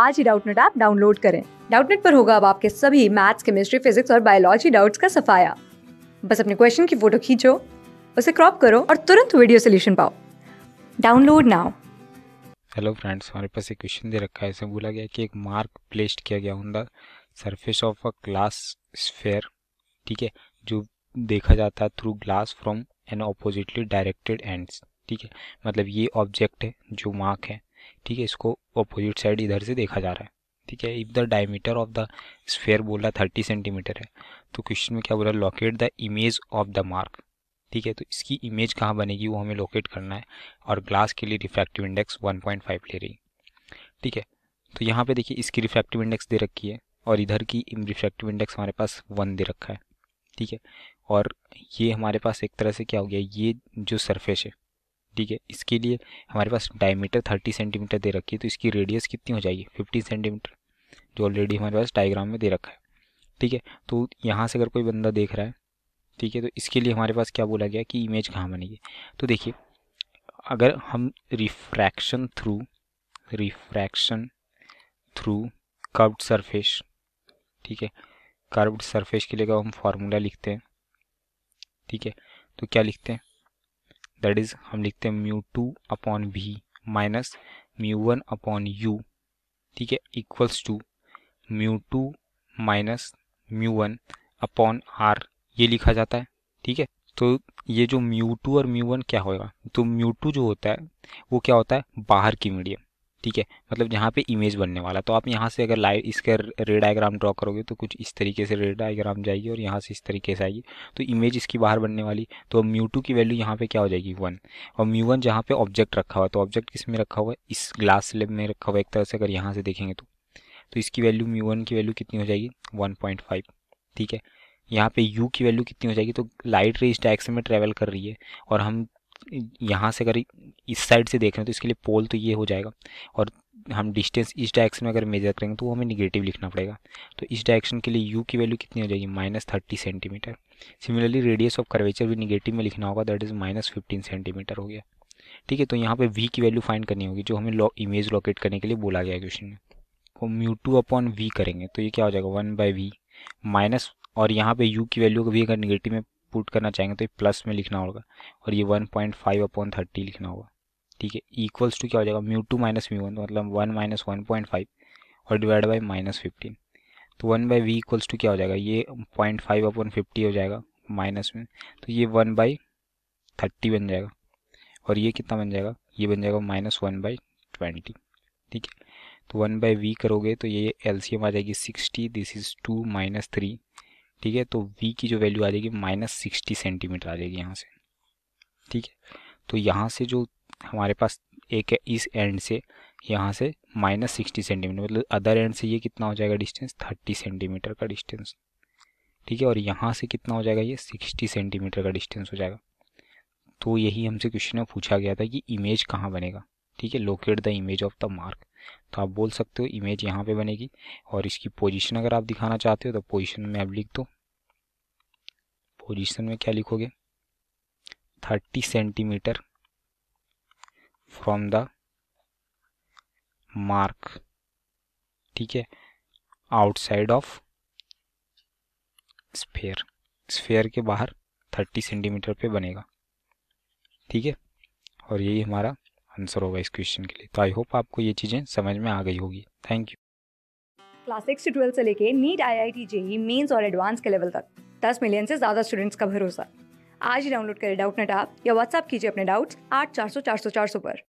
आज ही Doubtnut app download करें डाउटनेट पर होगा अब आपके सभी मैथ्स केमिस्ट्री फिजिक्स और बायोलॉजी डाउट्स का सफाया बस अपने क्वेश्चन की फोटो खींचो उसे क्रॉप करो और तुरंत वीडियो सोल्यूशन पाओ डाउनलोड नाउ हेलो फ्रेंड्स हमारे पास एक क्वेश्चन दे रखा है इसमें बोला गया कि एक मार्क प्लेस्ड किया गया on the surface of a glass sphere ठीक है जो देखा जाता है through glass from an oppositely directed ends ठीक है मतलब ये ऑब्जेक्ट है जो मार्क है ठीक है इसको अपोजिट साइड इधर से देखा जा रहा है ठीक है if the diameter of the sphere बोला थर्टी सेंटीमीटर है तो क्वेश्चन में क्या बोला locate the image of the mark ठीक है तो इसकी इमेज कहाँ बनेगी वो हमें लोकेट करना है और ग्लास के लिए रिफ्रैक्टिव इंडेक्स 1.5 ले रही ठीक है तो यहाँ पे देखिए इसकी रिफ्रैक्टिव इंडेक्स दे रखी है और इधर की रिफ्रैक्टिव इंडेक्स हमारे पास वन दे रखा है ठीक है और ये हमारे पास एक तरह से क्या हो गया ये जो सरफेस है ठीक है इसके लिए हमारे पास डायमीटर थर्टी सेंटीमीटर दे रखी है तो इसकी रेडियस कितनी हो जाएगी फिफ्टी सेंटीमीटर जो ऑलरेडी हमारे पास डायग्राम में दे रखा है ठीक है तो यहाँ से अगर कोई बंदा देख रहा है ठीक है तो इसके लिए हमारे पास क्या बोला गया कि इमेज कहाँ बनेगी तो देखिए अगर हम refraction through refraction through curved surface ठीक है कर्व्ड सरफेस के लिए हम फार्मूला लिखते हैं ठीक है तो क्या लिखते हैं दैट इज हम लिखते हैं mu two upon v minus mu one upon u ठीक है equals to mu two minus mu one upon R ये लिखा जाता है ठीक है तो ये जो म्यू टू और म्यू वन क्या होगा तो म्यू टू जो होता है वो क्या होता है बाहर की मीडियम ठीक है मतलब जहाँ पे इमेज बनने वाला तो आप यहाँ से अगर लाइट इसका रे डायग्राम ड्रॉ करोगे तो कुछ इस तरीके से रे डायग्राम जाएगी और यहाँ से इस तरीके से आएगी तो इमेज इसकी बाहर बनने वाली तो म्यू टू की वैल्यू यहाँ पे क्या हो जाएगी वन और म्यू वन जहाँ पे ऑब्जेक्ट रखा हुआ तो ऑब्जेक्ट किस में रखा हुआ है इस ग्लास स्लेब में रखा हुआ एक तरह से अगर यहाँ से देखेंगे तो तो इसकी वैल्यू म्यू वन की वैल्यू कितनी हो जाएगी वन पॉइंट फाइव ठीक है यहाँ पे u की वैल्यू कितनी हो जाएगी तो लाइट रे इस डायरेक्शन में ट्रेवल कर रही है और हम यहाँ से अगर इस साइड से देख रहे हैं तो इसके लिए पोल तो ये हो जाएगा और हम डिस्टेंस इस डायरेक्शन में अगर मेजर करेंगे तो वो हमें निगेटिव लिखना पड़ेगा तो इस डायरेक्शन के लिए यू की वैल्यू कितनी हो जाएगी minus thirty centimetre similarly radius of curvature भी निगेटिव में लिखना होगा that is minus fifteen centimetre हो गया ठीक है तो यहाँ पे वी की वैल्यू फाइंड करनी होगी जो हमें लॉ इमेज लोकेट करने के लिए बोला गया क्वेश्चन में वो म्यू टू अपॉन वी करेंगे तो ये क्या हो जाएगा वन बाई वी माइनस और यहाँ पे यू की वैल्यू भी अगर निगेटिव में पुट करना चाहेंगे तो ये प्लस में लिखना होगा और ये one point five upon thirty लिखना होगा ठीक है इक्वल्स टू क्या हो जाएगा mu two minus mu one मतलब one minus one point five और डिवाइड बाई माइनस फिफ्टीन तो one by v equals to क्या हो जाएगा ये पॉइंट फाइव अपॉन फिफ्टी हो जाएगा माइनस में तो ये वन बाई थर्टी बन जाएगा और ये कितना बन जाएगा ये बन जाएगा माइनस वन बाई ट्वेंटी ठीक है तो वन बाई वी करोगे तो ये एल सी एम आ जाएगी sixty this is two minus three ठीक है तो वी की जो वैल्यू आ जाएगी माइनस सिक्सटी सेंटीमीटर आ जाएगी यहाँ से ठीक है तो यहाँ से जो हमारे पास एक है इस एंड से यहाँ से माइनस सिक्सटी सेंटीमीटर मतलब अदर एंड से ये कितना हो जाएगा डिस्टेंस थर्टी सेंटीमीटर का डिस्टेंस ठीक है और यहाँ से कितना हो जाएगा ये सिक्सटी सेंटीमीटर का डिस्टेंस हो जाएगा तो यही हमसे क्वेश्चन में पूछा गया था कि इमेज कहाँ बनेगा ठीक है locate the image of the mark तो आप बोल सकते हो इमेज यहाँ पे बनेगी और इसकी पोजीशन अगर आप दिखाना चाहते हो तो पोजीशन में आप लिख दो पोजीशन में क्या लिखोगे thirty centimetre from the mark ठीक है आउटसाइड ऑफ स्फेयर स्फेयर के बाहर थर्टी सेंटीमीटर पे बनेगा ठीक है और यही हमारा आंसर होगा इस क्वेश्चन के लिए तो आई होप आपको ये चीज़ें समझ में आ गई होगी थैंक यू क्लास सिक्स से ट्वेल्थ से लेके NEET I I T JEE Mains और एडवांस के लेवल तक दस मिलियन से ज़्यादा स्टूडेंट्स का भरोसा आज ही डाउनलोड करें डाउट नेट आप या व्हाट्सअप कीजिए अपने डाउट्स आठ चार सौ चार सौ चार सौ पर